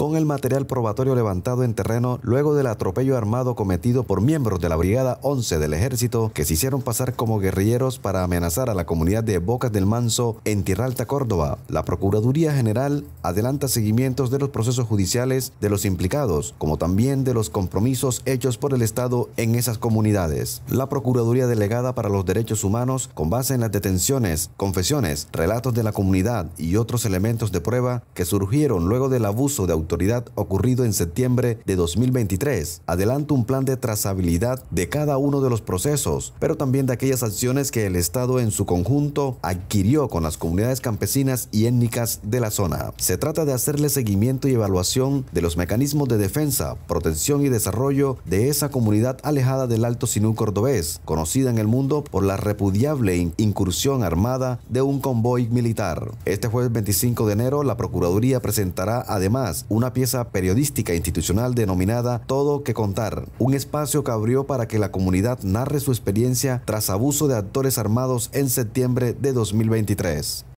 con el material probatorio levantado en terreno luego del atropello armado cometido por miembros de la Brigada 11 del Ejército que se hicieron pasar como guerrilleros para amenazar a la comunidad de Bocas del Manso en Tirralta, Córdoba. La Procuraduría General adelanta seguimientos de los procesos judiciales de los implicados, como también de los compromisos hechos por el Estado en esas comunidades. La Procuraduría Delegada para los Derechos Humanos, con base en las detenciones, confesiones, relatos de la comunidad y otros elementos de prueba que surgieron luego del abuso de autoridad ocurrido en septiembre de 2023. Adelanta un plan de trazabilidad de cada uno de los procesos, pero también de aquellas acciones que el Estado en su conjunto adquirió con las comunidades campesinas y étnicas de la zona. Se trata de hacerle seguimiento y evaluación de los mecanismos de defensa, protección y desarrollo de esa comunidad alejada del Alto Sinú cordobés, conocida en el mundo por la repudiable incursión armada de un convoy militar. Este jueves 25 de enero, la Procuraduría presentará además una una pieza periodística institucional denominada Todo que contar, un espacio que abrió para que la comunidad narre su experiencia tras abuso de actores armados en septiembre de 2023.